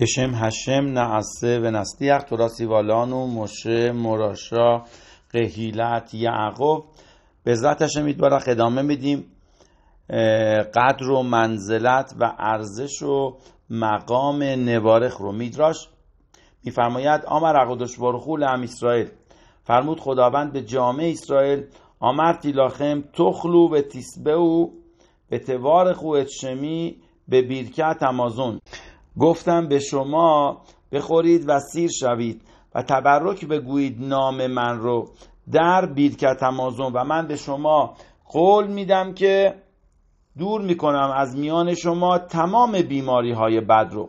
بشم هشم و و نستیخ תורה والانو مشه مراشا قهیلت یعقوب ذات هشم میتبارخ ادامه میدیم قدر و منزلت و ارزش و مقام نوارخ رو میدراش میفرماید آمر اقدش برخول ام اسرائیل فرمود خداوند به جامعه اسرائیل آمر تیلاخم تخلو به تیسبه و به توارخ و اتشمی به بیرکت امازون گفتم به شما بخورید و سیر شوید و تبرک بگویید نام من رو در بیرکت تمازون و من به شما قول میدم که دور میکنم از میان شما تمام بیماری های بد رو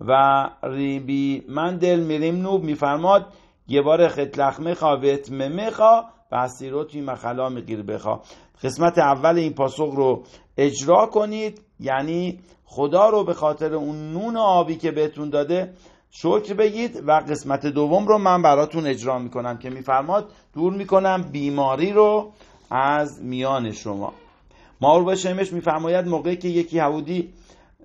و ریبی من دل میریم نوب میفرماد یه بار خطلخ میخوا و اتمه میخوا و اسیروتی مخلا میگیر بخوا قسمت اول این پاسخ رو اجرا کنید یعنی خدا رو به خاطر اون نون آبی که بهتون داده شکر بگید و قسمت دوم رو من براتون اجرا میکنم که میفرماد دور میکنم بیماری رو از میان شما ماور به شمش میفرماید موقعی که یکی حودی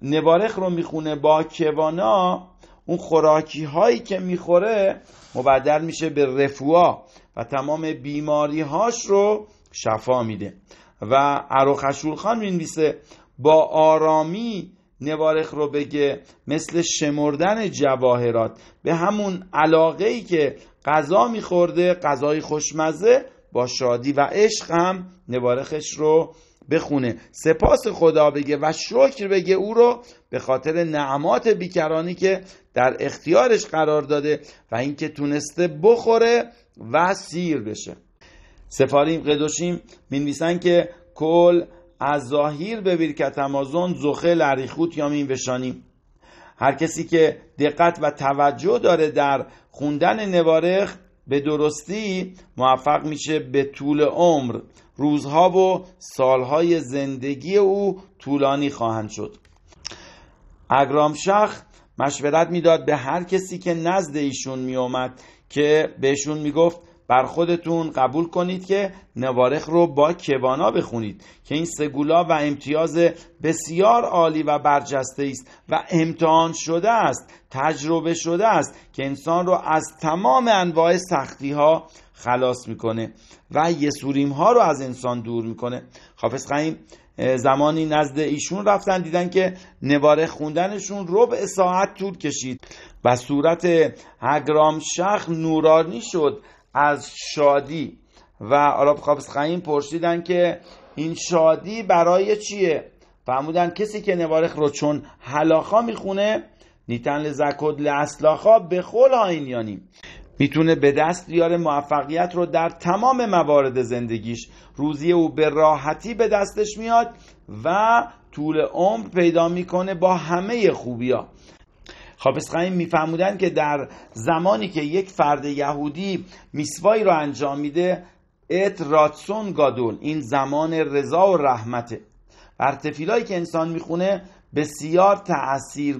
نبارخ رو میخونه با کوانا اون خوراکی هایی که میخوره مبدل میشه به رفوا و تمام بیماری هاش رو شفا میده و عراخشور خان می نویسه با آرامی نوارخ رو بگه مثل شمردن جواهرات به همون علاقه ای که غذا میخورده غذای خوشمزه با شادی و عشق هم نوارخش رو بخونه سپاس خدا بگه و شکر بگه او رو به خاطر نعمات بیکرانی که در اختیارش قرار داده و اینکه تونسته بخوره و سیر بشه سفاریم قدوشیم می نویسن که کل از ظاهیر به برکت امازون زخه لریخوت یا می بشانیم هر کسی که دقت و توجه داره در خوندن نوارخ به درستی موفق میشه به طول عمر روزها و سالهای زندگی او طولانی خواهند شد اگرام شخ مشورت میداد به هر کسی که نزد ایشون میومد که بهشون میگفت بر خودتون قبول کنید که نوارخ رو با کوانا بخونید که این سگولا و امتیاز بسیار عالی و برجسته است و امتحان شده است تجربه شده است که انسان رو از تمام انواع سختی ها خلاص میکنه و یسوریم ها رو از انسان دور میکنه حافظ خیم زمانی نزد ایشون رفتن دیدن که نواره خوندنشون ربع ساعت طول کشید و صورت هگرام شخ نورانی شد از شادی و عرب خابس پرسیدن که این شادی برای چیه فرمودن کسی که نوارخ رو چون حلاخا میخونه نیتن لزکد لاصلاخا به خل هاینیانیم میتونه به دست بیاره موفقیت رو در تمام موارد زندگیش روزی او به راحتی به دستش میاد و طول عمر پیدا میکنه با همه خوبیا خب اسخایم میفهمودن که در زمانی که یک فرد یهودی میسوایی رو انجام میده ات راتسون گادول این زمان رضا و رحمته بر که انسان میخونه بسیار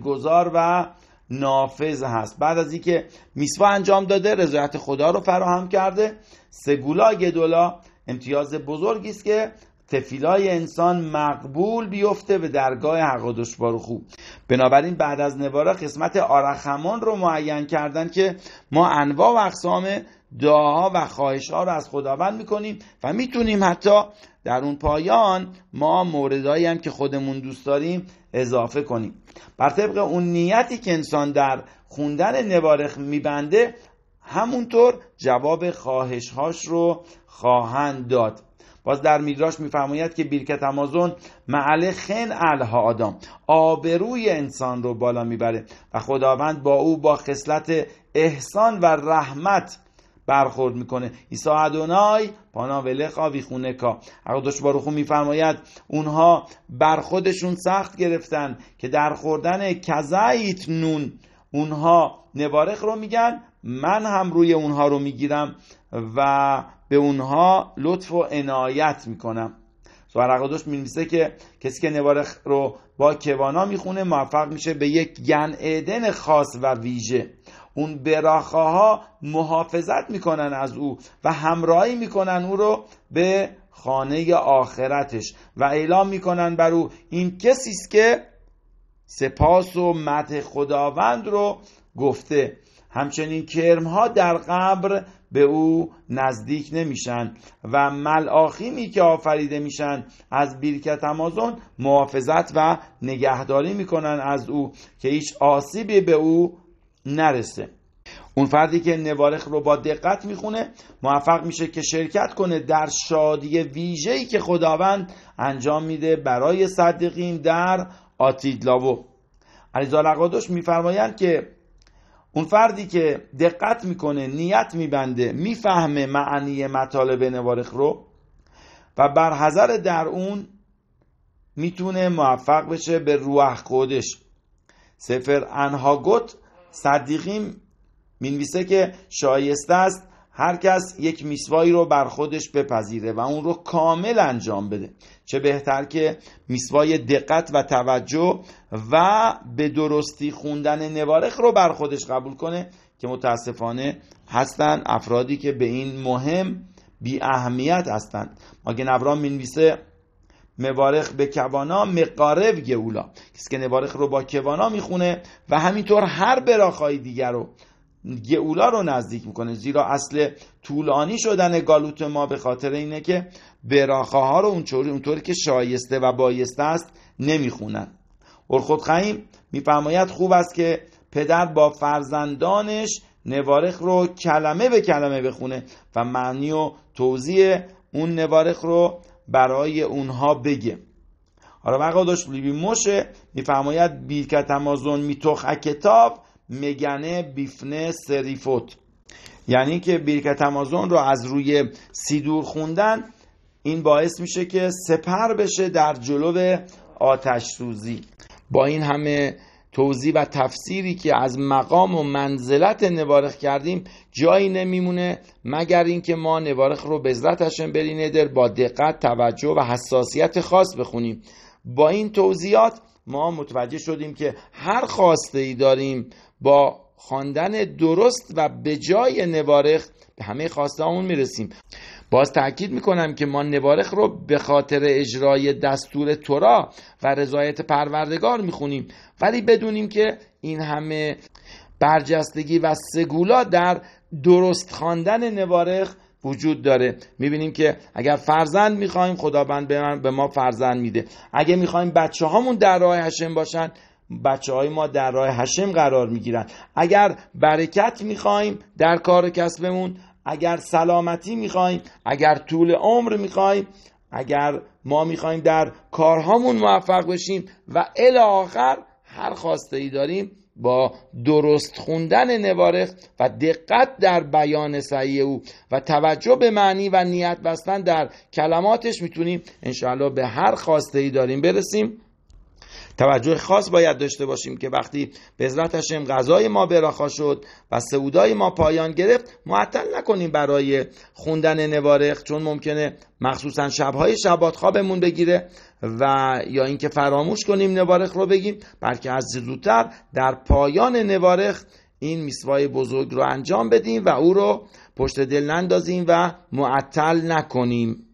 گذار و نافذ هست بعد از اینکه میسوا انجام داده رضایت خدا رو فراهم کرده سگولا گدولا امتیاز بزرگی است که تفیلای انسان مقبول بیفته به درگاه حق و دشبار خوب بنابراین بعد از نوارا قسمت آرخمان رو معین کردن که ما انواع و اقسام دعاها و خواهشها رو از خداوند میکنیم و میتونیم حتی در اون پایان ما موردهایی هم که خودمون دوست داریم اضافه کنیم بر طبق اون نیتی که انسان در خوندن نوارخ میبنده همونطور جواب خواهشهاش رو خواهند داد باز در میدراش میفرماید که بیرکت امازون معله خن الها آدم آبروی انسان رو بالا میبره و خداوند با او با خصلت احسان و رحمت برخورد میکنه ایسا ادونای پانا ولخا خونه کا خو باروخو میفرماید اونها بر خودشون سخت گرفتن که در خوردن کزایت نون اونها نوارخ رو میگن من هم روی اونها رو میگیرم و به اونها لطف و عنایت میکنم سوهر می نویسه که کسی که نوارخ رو با کوانا میخونه موفق میشه به یک گن خاص و ویژه اون براخه ها محافظت میکنن از او و همراهی میکنن او رو به خانه آخرتش و اعلام میکنن بر او این کسی است که سپاس و مت خداوند رو گفته همچنین کرمها در قبر به او نزدیک نمیشن و ملاخیمی که آفریده میشن از بیرکت امازون محافظت و نگهداری میکنن از او که هیچ آسیبی به او نرسه اون فردی که نوارخ رو با دقت میخونه موفق میشه که شرکت کنه در شادی ویژه‌ای که خداوند انجام میده برای صدیقین در آتیدلاوو علیزاده میفرمایند که اون فردی که دقت میکنه نیت میبنده میفهمه معنی مطالب نوارخ رو و بر هزار در اون میتونه موفق بشه به روح خودش سفر انهاگوت صدیقیم مینویسه که شایسته است هر کس یک میسوایی رو بر خودش بپذیره و اون رو کامل انجام بده چه بهتر که میسوای دقت و توجه و به درستی خوندن نوارخ رو بر خودش قبول کنه که متاسفانه هستن افرادی که به این مهم بی اهمیت هستند ماگن می مینویسه موارخ به کوانا مقارب گولا کسی که نوارخ رو با کوانا میخونه و همینطور هر براخهای دیگر رو گئولا رو نزدیک میکنه زیرا اصل طولانی شدن گالوت ما به خاطر اینه که براخه ها رو اونطوری اونطوری که شایسته و بایسته است نمیخونن ارخود خیم میفرماید خوب است که پدر با فرزندانش نوارخ رو کلمه به کلمه بخونه و معنی و توضیح اون نوارخ رو برای اونها بگه آرا داشت لیبی موشه میفرماید تمازون میتوخ کتاب مگنه بیفنه سریفوت یعنی که بیرکت امازون رو از روی سیدور خوندن این باعث میشه که سپر بشه در جلو آتش سوزی با این همه توضیح و تفسیری که از مقام و منزلت نوارخ کردیم جایی نمیمونه مگر اینکه ما نوارخ رو به بریندر با دقت توجه و حساسیت خاص بخونیم با این توضیحات ما متوجه شدیم که هر خواسته ای داریم با خواندن درست و به جای نوارخ به همه خواسته همون میرسیم باز تاکید میکنم که ما نوارخ رو به خاطر اجرای دستور تورا و رضایت پروردگار میخونیم ولی بدونیم که این همه برجستگی و سگولا در درست خواندن نوارخ وجود داره میبینیم که اگر فرزند میخوایم خداوند به, به ما فرزند میده اگه میخوایم بچه هامون در راه هشم باشن بچه های ما در راه حشم قرار میگیرند اگر برکت خواهیم در کار کسبمون اگر سلامتی خواهیم اگر طول عمر خواهیم اگر ما خواهیم در کارهامون موفق بشیم و الی آخر هر خواسته ای داریم با درست خوندن نوارخ و دقت در بیان سعی او و توجه به معنی و نیت بستن در کلماتش میتونیم انشاءالله به هر خواسته ای داریم برسیم توجه خاص باید داشته باشیم که وقتی به عزت غذای ما براخا شد و سعودای ما پایان گرفت معطل نکنیم برای خوندن نوارخ چون ممکنه مخصوصا شبهای شبات خوابمون بگیره و یا اینکه فراموش کنیم نوارخ رو بگیم بلکه از زودتر در پایان نوارخ این میسوای بزرگ رو انجام بدیم و او رو پشت دل نندازیم و معطل نکنیم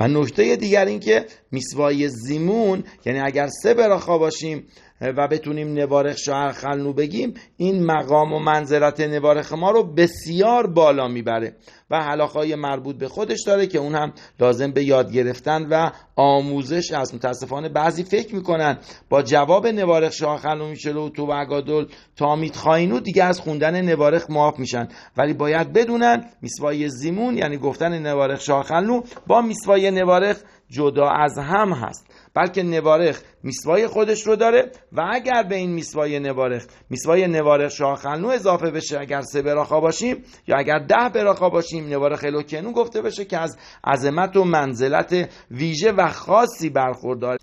و نکته دیگر اینکه میسوای زیمون یعنی اگر سه براخا باشیم و بتونیم نوارخ شهر خلنو بگیم این مقام و منزلت نوارخ ما رو بسیار بالا میبره و های مربوط به خودش داره که اون هم لازم به یاد گرفتن و آموزش از متاسفانه بعضی فکر میکنن با جواب نوارخ شاه میشه و تو اگادل تامید خاینو دیگه از خوندن نوارخ معاف میشن ولی باید بدونن میسوای زیمون یعنی گفتن نوارخ شاه خلنو با میسوای نوارخ جدا از هم هست بلکه نوارخ میسوای خودش رو داره و اگر به این میسوای نوارخ میسوای نوارخ شاخلنو اضافه بشه اگر سه براخا باشیم یا اگر ده براخا باشیم نوارخ الوکنو گفته بشه که از عظمت و منزلت ویژه و خاصی برخورداره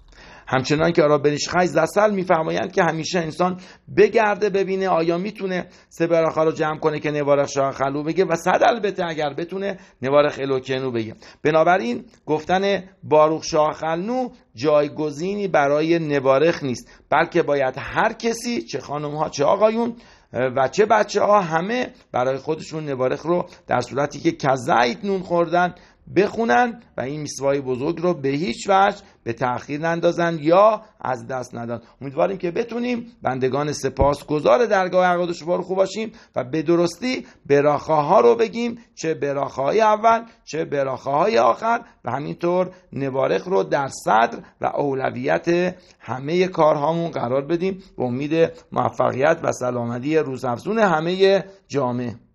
همچنان که آرا خیز زسل میفرمایند که همیشه انسان بگرده ببینه آیا میتونه سه براخا رو جمع کنه که نوارخ شاه خلو بگه و صد البته اگر بتونه نوارخ الوکنو بگه بنابراین گفتن باروخ شاه خلنو جایگزینی برای نوارخ نیست بلکه باید هر کسی چه خانم ها چه آقایون و چه بچه ها همه برای خودشون نوارخ رو در صورتی که کزایت نون خوردن بخونن و این میسوای بزرگ رو به هیچ وجه به تأخیر نندازند یا از دست ندن امیدواریم که بتونیم بندگان سپاسگزار درگاه عقاد خوب باشیم و به درستی ها رو بگیم چه های اول چه های آخر و همینطور نوارخ رو در صدر و اولویت همه کارهامون قرار بدیم و امید موفقیت و سلامتی روزافزون همه جامعه